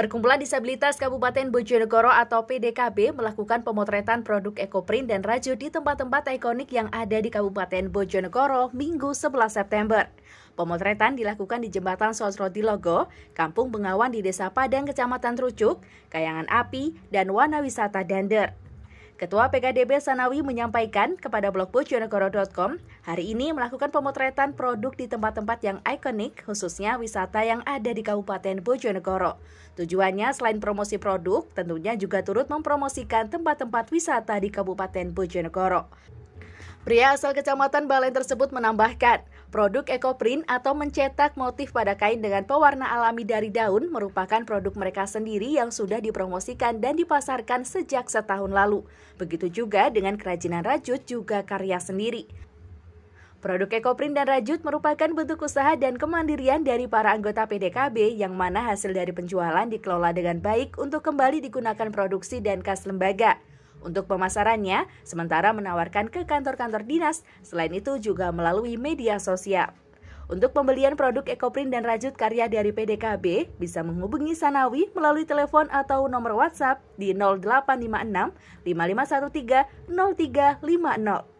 Perkumpulan Disabilitas Kabupaten Bojonegoro atau PDKB melakukan pemotretan produk ekoprint dan rajut di tempat-tempat ikonik yang ada di Kabupaten Bojonegoro Minggu 11 September. Pemotretan dilakukan di Jembatan Sosro Logo, Kampung Bengawan di Desa Padang, Kecamatan Trucuk, Kayangan Api, dan Wana Wisata Dander. Ketua PKDB Sanawi menyampaikan kepada blog bojonegoro.com, hari ini melakukan pemotretan produk di tempat-tempat yang ikonik, khususnya wisata yang ada di Kabupaten Bojonegoro. Tujuannya selain promosi produk, tentunya juga turut mempromosikan tempat-tempat wisata di Kabupaten Bojonegoro. Pria asal kecamatan Balen tersebut menambahkan, produk ekoprint atau mencetak motif pada kain dengan pewarna alami dari daun merupakan produk mereka sendiri yang sudah dipromosikan dan dipasarkan sejak setahun lalu. Begitu juga dengan kerajinan rajut juga karya sendiri. Produk ekoprint dan rajut merupakan bentuk usaha dan kemandirian dari para anggota PDKB yang mana hasil dari penjualan dikelola dengan baik untuk kembali digunakan produksi dan kas lembaga. Untuk pemasarannya, sementara menawarkan ke kantor-kantor dinas, selain itu juga melalui media sosial. Untuk pembelian produk ekoprint dan rajut karya dari PDKB, bisa menghubungi Sanawi melalui telepon atau nomor WhatsApp di 0856 5513 0350.